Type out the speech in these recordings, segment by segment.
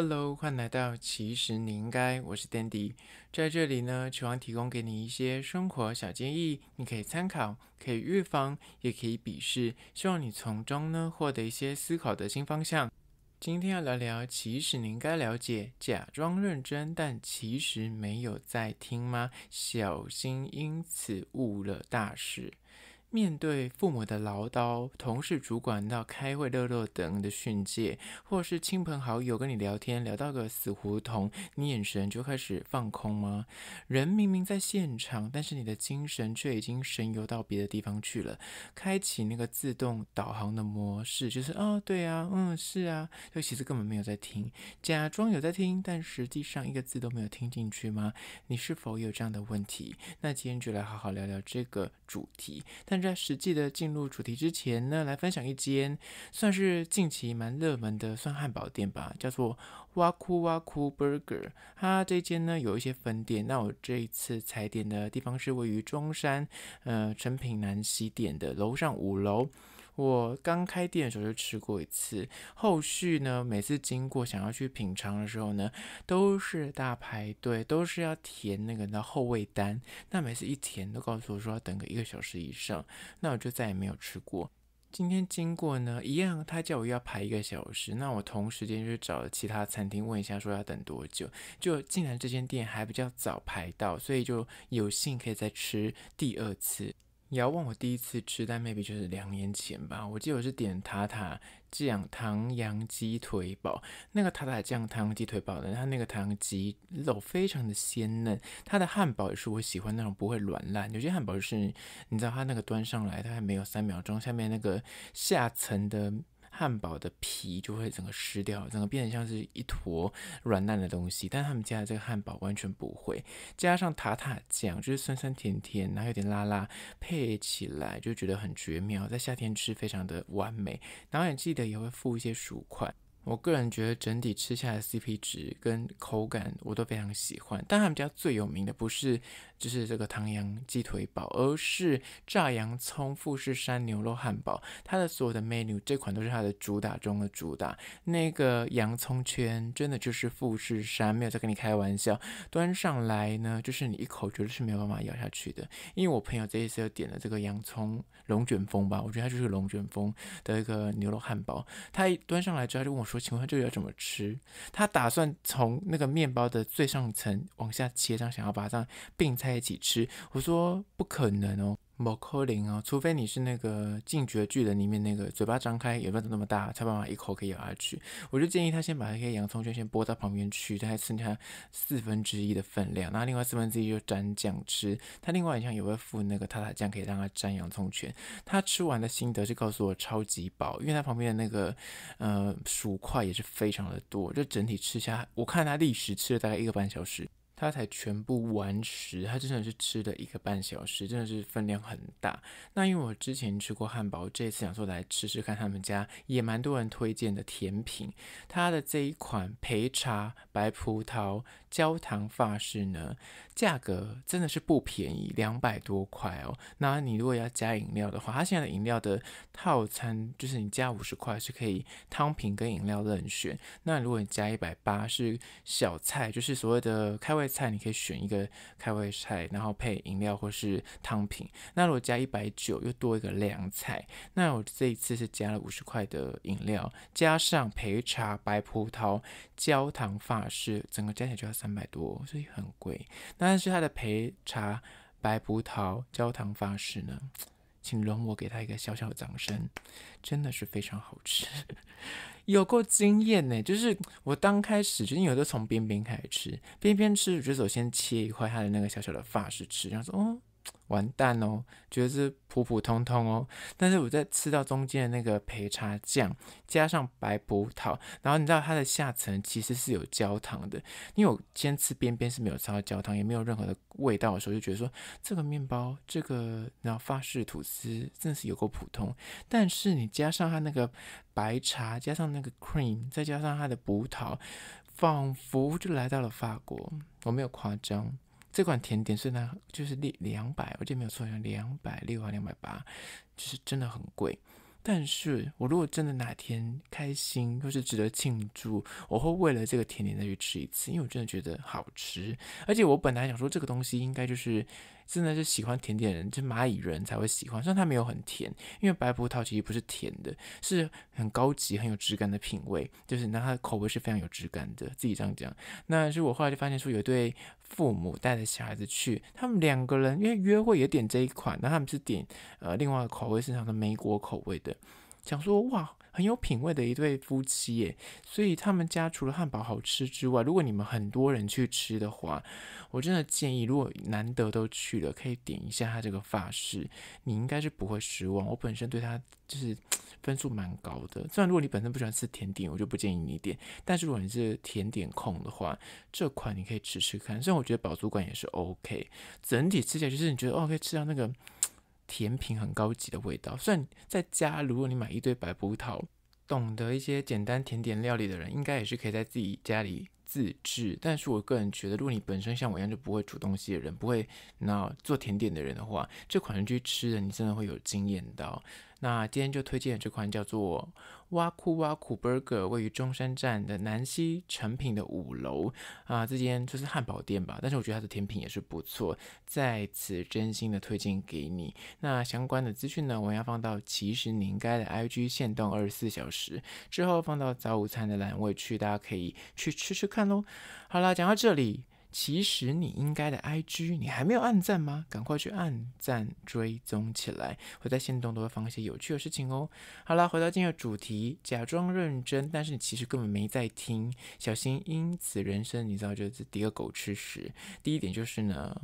Hello，欢迎来到其实你应该，我是 Dandy，在这里呢，只望提供给你一些生活小建议，你可以参考，可以预防，也可以鄙视，希望你从中呢获得一些思考的新方向。今天要聊聊，其实你应该了解，假装认真，但其实没有在听吗？小心因此误了大事。面对父母的唠叨、同事主管到开会、乐乐等的训诫，或是亲朋好友跟你聊天聊到个死胡同，你眼神就开始放空吗？人明明在现场，但是你的精神却已经神游到别的地方去了，开启那个自动导航的模式，就是哦对啊，嗯是啊，就其实根本没有在听，假装有在听，但实际上一个字都没有听进去吗？你是否有这样的问题？那今天就来好好聊聊这个主题，但。在实际的进入主题之前呢，来分享一间算是近期蛮热门的酸汉堡店吧，叫做“挖酷挖酷 Burger”。它这间呢有一些分店，那我这一次踩点的地方是位于中山呃成品南西店的楼上五楼。我刚开店的时候就吃过一次，后续呢，每次经过想要去品尝的时候呢，都是大排队，都是要填那个那后位单。那每次一填，都告诉我说要等个一个小时以上，那我就再也没有吃过。今天经过呢，一样，他叫我要排一个小时，那我同时间就找了其他餐厅问一下，说要等多久，就竟然这间店还比较早排到，所以就有幸可以再吃第二次。遥望我第一次吃，但 maybe 就是两年前吧。我记得我是点塔塔酱糖羊鸡腿堡，那个塔塔酱糖鸡腿堡呢，它那个糖鸡肉非常的鲜嫩，它的汉堡也是我喜欢那种不会软烂。有些汉堡就是，你知道它那个端上来，它还没有三秒钟，下面那个下层的。汉堡的皮就会整个湿掉，整个变得像是一坨软烂的东西。但他们家的这个汉堡完全不会，加上塔塔酱就是酸酸甜甜，然后有点辣辣，配起来就觉得很绝妙，在夏天吃非常的完美。然后也记得也会附一些薯块，我个人觉得整体吃下来 CP 值跟口感我都非常喜欢。但他们家最有名的不是。就是这个唐扬鸡腿堡，而是炸洋葱富士山牛肉汉堡。它的所有的 menu，这款都是它的主打中的主打。那个洋葱圈真的就是富士山，没有在跟你开玩笑。端上来呢，就是你一口绝对是没有办法咬下去的。因为我朋友这一次又点了这个洋葱龙卷风吧，我觉得它就是龙卷风的一个牛肉汉堡。他一端上来之后，他就问我说：“请问他这个要怎么吃？”他打算从那个面包的最上层往下切，这样想要把它这样并开。在一起吃，我说不可能哦，莫可灵哦，除非你是那个《进绝巨人》里面那个嘴巴张开也不么那么大，才办法一口可以咬下去。我就建议他先把那些洋葱圈先拨到旁边去，他还剩下四分之一的分量，那另外四分之一就沾酱吃。他另外一也会附那个塔塔酱，可以让他沾洋葱圈。他吃完的心得是告诉我超级饱，因为他旁边的那个呃薯块也是非常的多，就整体吃下，我看他历时吃了大概一个半小时。他才全部完食，他真的是吃了一个半小时，真的是分量很大。那因为我之前吃过汉堡，这次想说来吃吃看他们家也蛮多人推荐的甜品，他的这一款焙茶白葡萄。焦糖发饰呢，价格真的是不便宜，两百多块哦。那你如果要加饮料的话，它现在的饮料的套餐就是你加五十块是可以汤品跟饮料任选。那如果你加一百八是小菜，就是所谓的开胃菜，你可以选一个开胃菜，然后配饮料或是汤品。那如果加一百九又多一个凉菜。那我这一次是加了五十块的饮料，加上陪茶、白葡萄、焦糖发饰，整个加起来就要。三百多，所以很贵。但是他的陪茶白葡萄焦糖发饰呢，请容我给他一个小小的掌声，真的是非常好吃，有够惊艳呢！就是我刚开始，就是有的从边边开始吃，边边吃，我就首先切一块他的那个小小的发饰吃，然后说，哦。完蛋哦，觉得是普普通通哦。但是我在吃到中间的那个培茶酱，加上白葡萄，然后你知道它的下层其实是有焦糖的。因为我先吃边边是没有吃到焦糖，也没有任何的味道的时候，就觉得说这个面包，这个然后法式吐司真的是有够普通。但是你加上它那个白茶，加上那个 cream，再加上它的葡萄，仿佛就来到了法国。我没有夸张。这款甜点虽然就是两百，我记得没有错，像两百六啊，两百八，就是真的很贵。但是我如果真的哪天开心，又是值得庆祝，我会为了这个甜点再去吃一次，因为我真的觉得好吃。而且我本来想说，这个东西应该就是。真的是喜欢甜点的人，就蚂蚁人才会喜欢。虽然它没有很甜，因为白葡萄其实不是甜的，是很高级、很有质感的品味，就是那它的口味是非常有质感的。自己这样讲，那是我后来就发现说，有对父母带着小孩子去，他们两个人因为约会也点这一款，那他们是点呃另外口味是他的梅果口味的。想说哇，很有品味的一对夫妻耶，所以他们家除了汉堡好吃之外，如果你们很多人去吃的话，我真的建议，如果难得都去了，可以点一下他这个法式，你应该是不会失望。我本身对他就是 分数蛮高的，虽然如果你本身不喜欢吃甜点，我就不建议你点，但是如果你是甜点控的话，这款你可以吃吃看。虽然我觉得宝足馆也是 OK，整体吃起来就是你觉得哦，可以吃到那个。甜品很高级的味道，虽然在家，如果你买一堆白葡萄，懂得一些简单甜点料理的人，应该也是可以在自己家里自制。但是我个人觉得，如果你本身像我一样就不会煮东西的人，不会那做甜点的人的话，这款去吃的，你真的会有惊艳到。那今天就推荐这款叫做哇酷哇酷 burger，位于中山站的南西成品的五楼啊，这间就是汉堡店吧，但是我觉得它的甜品也是不错，在此真心的推荐给你。那相关的资讯呢，我要放到其实你应该的 IG 限动二十四小时之后，放到早午餐的栏位去，大家可以去吃吃看喽。好啦，讲到这里。其实你应该的 I G 你还没有按赞吗？赶快去按赞，追踪起来，会在线动都会放一些有趣的事情哦。好了，回到今日主题，假装认真，但是你其实根本没在听，小心因此人生你知道就是第一个狗吃屎。第一点就是呢，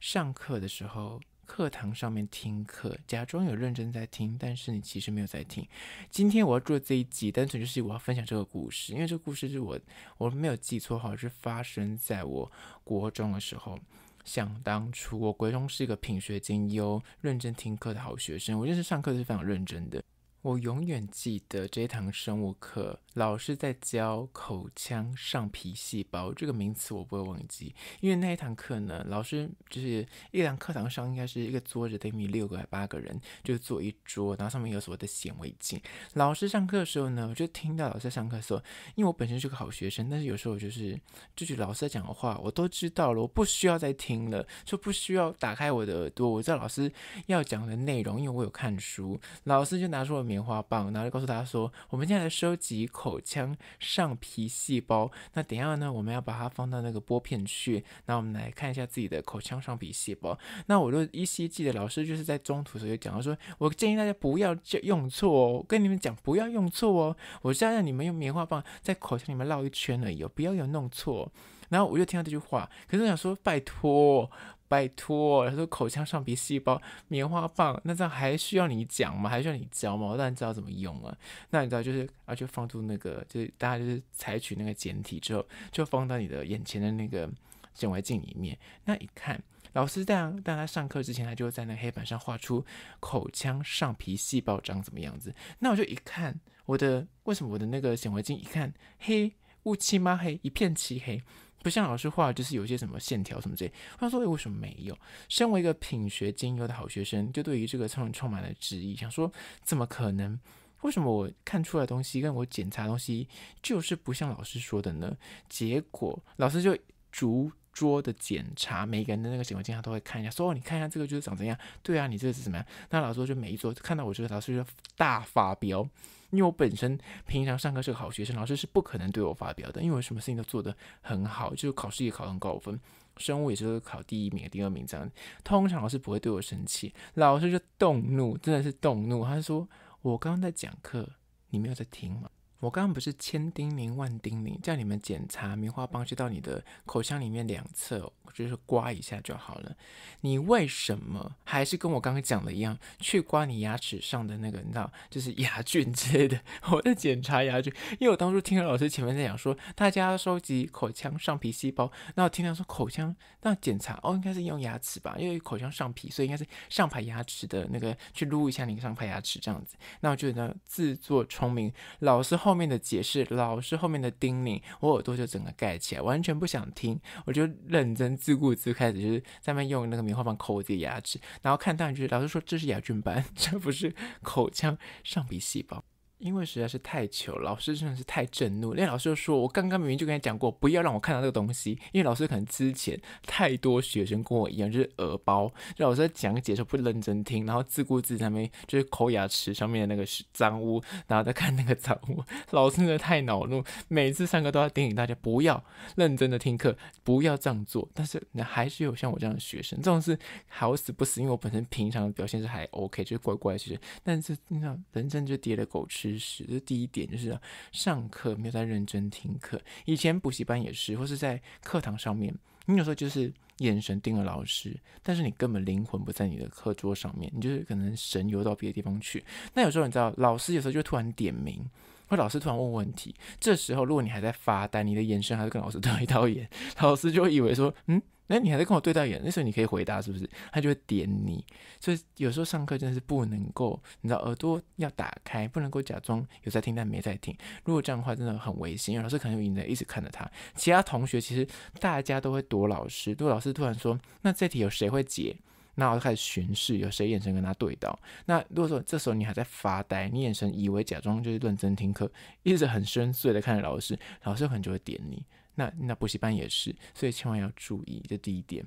上课的时候。课堂上面听课，假装有认真在听，但是你其实没有在听。今天我要做这一集，单纯就是我要分享这个故事，因为这个故事是我我没有记错哈，是发生在我国中的时候。想当初我国中是一个品学兼优、认真听课的好学生，我就是上课是非常认真的。我永远记得这一堂生物课，老师在教口腔上皮细胞这个名词，我不会忘记。因为那一堂课呢，老师就是一堂课堂上应该是一个桌子等于六个还八个人，就坐一桌，然后上面有所的显微镜。老师上课的时候呢，我就听到老师在上课说，因为我本身是个好学生，但是有时候就是就觉得老师在讲的话我都知道了，我不需要再听了，就不需要打开我的耳朵，我知道老师要讲的内容，因为我有看书。老师就拿出了显。棉花棒，然后就告诉大家说，我们现在来收集口腔上皮细胞。那等下呢，我们要把它放到那个拨片去。那我们来看一下自己的口腔上皮细胞。那我就依稀记得老师就是在中途时候就讲到说，我建议大家不要用错哦，跟你们讲不要用错哦。我是要让你们用棉花棒在口腔里面绕一圈而已，哦，不要有弄错。然后我就听到这句话，可是我想说，拜托。拜托，他说口腔上皮细胞棉花棒，那这样还需要你讲吗？还需要你教吗？我当然知道怎么用了。那你知道就是啊，就放入那个，就是大家就是采取那个简体之后，就放到你的眼前的那个显微镜里面。那一看，老师这样，当他上课之前，他就在那黑板上画出口腔上皮细胞长怎么样子。那我就一看，我的为什么我的那个显微镜一看，黑乌漆嘛黑，一片漆黑。不像老师画，就是有些什么线条什么之类。他说：“哎，为什么没有？身为一个品学兼优的好学生，就对于这个充充满了质疑，想说怎么可能？为什么我看出来东西跟我检查东西就是不像老师说的呢？”结果老师就逐。桌的检查，每个人的那个显微镜他都会看一下，说：“哦，你看一下这个就是长怎样？”对啊，你这个是什么样？那老师就每一桌看到我，这个老师就大发飙。因为我本身平常上课是个好学生，老师是不可能对我发飙的，因为我什么事情都做得很好，就是考试也考很高分，生物也是考第一名、第二名这样。通常老师不会对我生气，老师就动怒，真的是动怒。他说：“我刚刚在讲课，你没有在听吗？”我刚刚不是千叮咛万叮咛叫你们检查棉花棒，就到你的口腔里面两侧，就是刮一下就好了。你为什么还是跟我刚刚讲的一样，去刮你牙齿上的那个？你知道，就是牙菌之类的。我在检查牙菌，因为我当初听了老师前面在讲说，大家要收集口腔上皮细胞。那我听到说口腔那检查哦，应该是用牙齿吧？因为口腔上皮，所以应该是上排牙齿的那个去撸一下你上排牙齿这样子。那我觉得自作聪明，老师。后面的解释，老师后面的叮咛，我耳朵就整个盖起来，完全不想听。我就认真自顾自开始，就是在那用那个棉花棒抠我自己牙齿，然后看到就是老师说这是牙菌斑，这不是口腔上皮细胞。因为实在是太糗，老师真的是太震怒。那老师就说我刚刚明明就跟他讲过，不要让我看到这个东西。因为老师可能之前太多学生跟我一样，就是耳包，就老师在讲解的时候不认真听，然后自顾自在那边就是抠牙齿上面的那个脏污，然后再看那个脏污。老师真的太恼怒，每次上课都要提醒大家不要认真的听课，不要这样做。但是那还是有像我这样的学生，这种是好死不死，因为我本身平常的表现是还 OK，就是乖乖其实，但是你想，人生就跌了狗吃。知识这第一点，就是上课没有在认真听课。以前补习班也是，或是在课堂上面，你有时候就是眼神盯着老师，但是你根本灵魂不在你的课桌上面，你就是可能神游到别的地方去。那有时候你知道，老师有时候就突然点名，或老师突然问问题，这时候如果你还在发呆，你的眼神还是跟老师 对一道眼，老师就会以为说，嗯。那你还在跟我对到眼，那时候你可以回答，是不是？他就会点你。所以有时候上课真的是不能够，你知道耳朵要打开，不能够假装有在听但没在听。如果这样的话真的很危险，因为老师可能一直在一直看着他。其他同学其实大家都会躲老师。如果老师突然说：“那这题有谁会解？”那我就开始巡视，有谁眼神跟他对到？那如果说这时候你还在发呆，你眼神以为假装就是认真听课，一直很深邃的看着老师，老师可能就会点你。那那补习班也是，所以千万要注意，这第一点。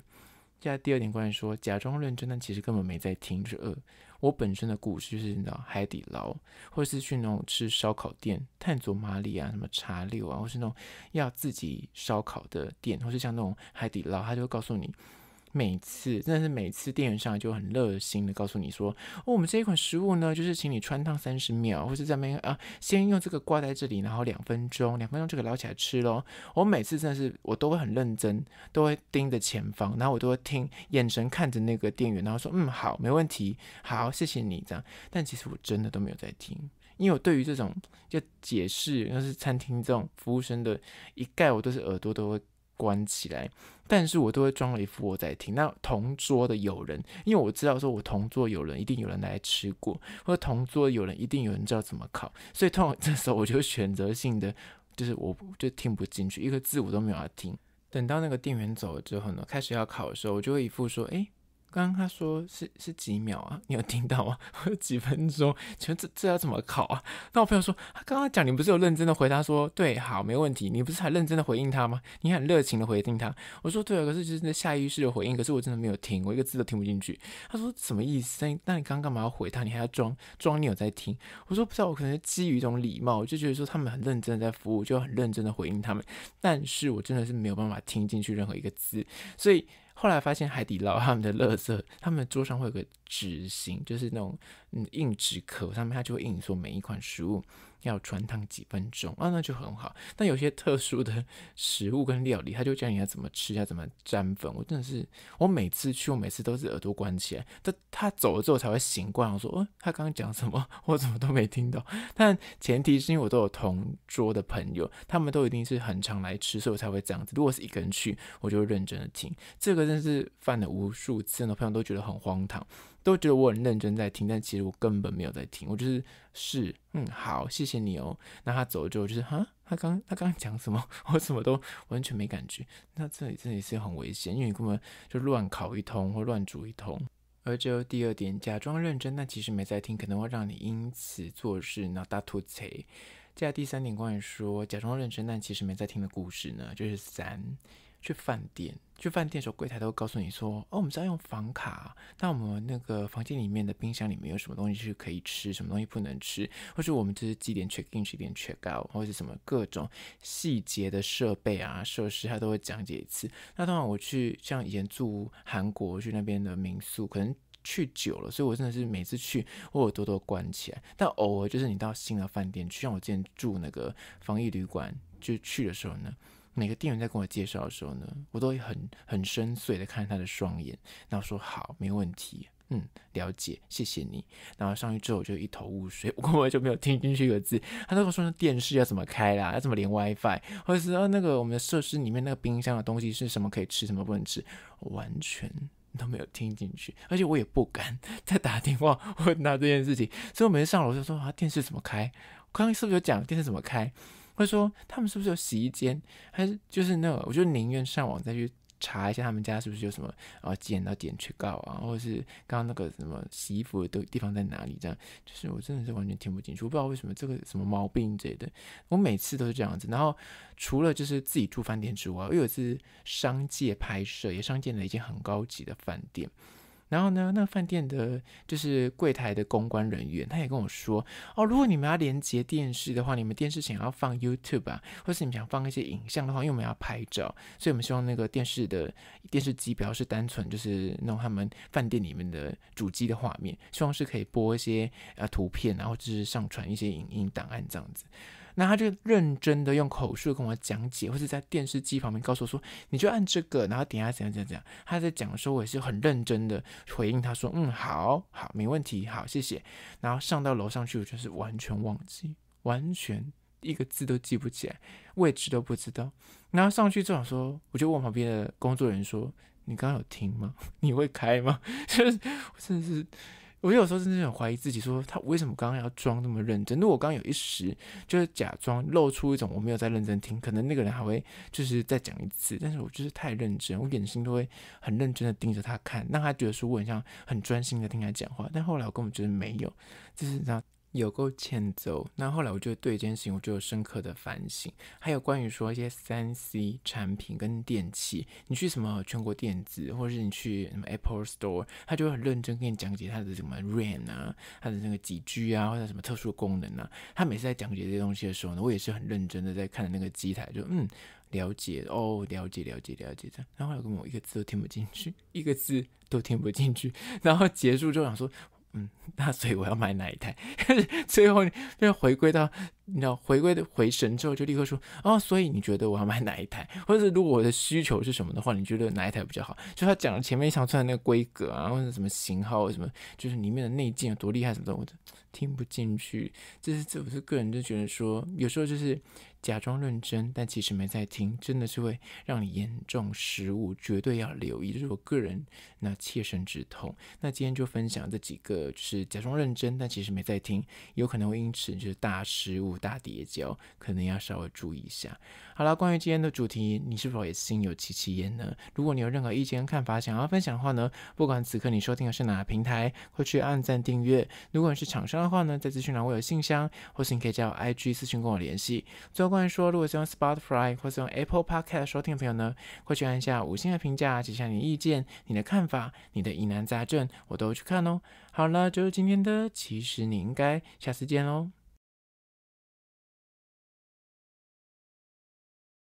接下来第二点，关于说假装认真，但其实根本没在听。之二，我本身的故事是，你知道海底捞，或是去那种吃烧烤店，探索玛里啊，什么茶六啊，或是那种要自己烧烤的店，或是像那种海底捞，他就会告诉你。每次真的是每次店员上来就很热心的告诉你说：“哦，我们这一款食物呢，就是请你穿烫三十秒，或者怎么样啊？先用这个挂在这里，然后两分钟，两分钟就个捞起来吃咯。我每次真的是我都会很认真，都会盯着前方，然后我都会听，眼神看着那个店员，然后说：“嗯，好，没问题，好，谢谢你这样。”但其实我真的都没有在听，因为我对于这种就解释，要是餐厅这种服务生的一概，我都是耳朵都会关起来。但是我都会装了一副我在听。那同桌的有人，因为我知道说，我同桌有人一定有人来吃过，或者同桌有人一定有人知道怎么烤，所以通常这时候我就选择性的，就是我就听不进去，一个字我都没有听。等到那个店员走了之后呢，开始要烤的时候，我就会一副说，哎。刚刚他说是是几秒啊？你有听到吗？几分钟？请问这这要怎么考啊？那我朋友说，他刚刚讲，你不是有认真的回答说，对，好，没问题，你不是很认真的回应他吗？你很热情的回应他。我说对啊，可是是那下意识的回应，可是我真的没有听，我一个字都听不进去。他说什么意思？那你刚刚干嘛要回他？你还要装装你有在听？我说不知道，我可能基于一种礼貌，我就觉得说他们很认真的在服务，就很认真的回应他们，但是我真的是没有办法听进去任何一个字，所以。后来发现海底捞他们的乐色，他们桌上会有个纸型，就是那种嗯硬纸壳，上面它就会印说每一款食物。要传汤几分钟啊，那就很好。但有些特殊的 食物跟料理，他就教人家怎么吃要怎么沾粉。我真的是，我每次去，我每次都是耳朵关起来。他他走了之后才会醒过来，说，哦、他刚刚讲什么，我怎么都没听到。但前提是因为我都有同桌的朋友，他们都一定是很常来吃，所以我才会这样子。如果是一个人去，我就认真的听。这个真是犯了无数次，那朋友都觉得很荒唐。都觉得我很认真在听，但其实我根本没有在听，我就是是嗯好，谢谢你哦。那他走了之后，就是哈，他刚他刚刚讲什么，我怎么都完全没感觉。那这里这里是很危险，因为你根本就乱考一通或乱煮一通。而就第二点，假装认真但其实没在听，可能会让你因此做事脑大吐贼。接下来第三点关于说假装认真但其实没在听的故事呢，就是三去饭店。去饭店的时候，柜台都会告诉你说：“哦，我们是要用房卡。那我们那个房间里面的冰箱里面有什么东西是可以吃，什么东西不能吃，或是我们就是几点 check in，几点 check out，或是什么各种细节的设备啊设施，他都会讲解一次。那当然，我去像以前住韩国，去那边的民宿，可能去久了，所以我真的是每次去，我有多多关起来。但偶尔就是你到新的饭店去，像我之前住那个防疫旅馆，就去的时候呢。”每个店员在跟我介绍的时候呢，我都会很很深邃的看他的双眼，然后说好，没问题，嗯，了解，谢谢你。然后上去之后我就一头雾水，我根本就没有听进去一个字。他都说那电视要怎么开啦，要怎么连 WiFi，或者是说那个我们的设施里面那个冰箱的东西是什么可以吃什么不能吃，完全 都没有听进去，而且我也不敢再打电话问他这件事情，所以我每次上楼就说啊电视怎么开？我刚刚是不是有讲电视怎么开？他说他们是不是有洗衣间？还是就是那个，我就宁愿上网再去查一下他们家是不是有什么啊，剪刀、剪去告啊，或者是刚刚那个什么洗衣服的都地方在哪里？这样，就是我真的是完全听不清楚，不知道为什么这个什么毛病之类的，我每次都是这样子。然后除了就是自己住饭店之外，又有次商界拍摄也商界了一间很高级的饭店。然后呢，那个饭店的就是柜台的公关人员，他也跟我说哦，如果你们要连接电视的话，你们电视想要放 YouTube 啊，或是你们想放一些影像的话，因为我们要拍照，所以我们希望那个电视的电视机不要是单纯就是弄他们饭店里面的主机的画面，希望是可以播一些呃图片，然后就是上传一些影音档案这样子。那他就认真的用口述跟我讲解，或者在电视机旁边告诉我说：“你就按这个，然后点下怎样怎样怎样。”他在讲的时候，我也是很认真的回应他，说：“嗯，好好，没问题，好，谢谢。”然后上到楼上去，我就是完全忘记，完全一个字都记不起来，位置都不知道。然后上去之后，说我就问旁边的工作人员说：“你刚刚有听吗？你会开吗？”就是我真的是。我有时候真的很怀疑自己，说他为什么刚刚要装那么认真？如果刚有一时就是假装露出一种我没有在认真听，可能那个人还会就是再讲一次。但是我就是太认真，我眼睛都会很认真的盯着他看，让他觉得说我很像很专心的听他讲话。但后来我根本就是没有，就是他。有够欠揍！那后来我就对这件事情，我就有深刻的反省。还有关于说一些三 C 产品跟电器，你去什么全国电子，或者是你去什么 Apple Store，他就会很认真跟你讲解他的什么 RAM 啊，他的那个几 G 啊，或者什么特殊功能啊。他每次在讲解这些东西的时候呢，我也是很认真的在看那个机台，就嗯，了解哦，了解了解了解的。然后有个我一个字都听不进去，一个字都听不进去。然后结束就想说。嗯，那所以我要买哪一台？最后是回归到，你知道，回归的回神之后，就立刻说，哦，所以你觉得我要买哪一台？或者是如果我的需求是什么的话，你觉得哪一台比较好？就他讲前面一长串那个规格啊，或者什么型号，什么就是里面的内建有多厉害什么的，我都听不进去。这是这不是个人就觉得说，有时候就是。假装认真，但其实没在听，真的是会让你严重失误，绝对要留意，是我个人那切身之痛。那今天就分享这几个，就是假装认真，但其实没在听，有可能会因此就是大失误、大跌跤，可能要稍微注意一下。好了，关于今天的主题，你是否也心有戚戚焉呢？如果你有任何意见跟看法想要分享的话呢，不管此刻你收听的是哪个平台，可去按赞订阅。如果你是厂商的话呢，在资讯栏会有信箱，或是你可以加我 IG 私信跟我联系。最后。不管说，如果是用 Spotify 或是用 Apple Podcast 收听的朋友呢，快去按下五星的评价，写下你的意见、你的看法、你的疑难杂症，我都去看哦。好了，就是今天的，其实你应该下次见喽。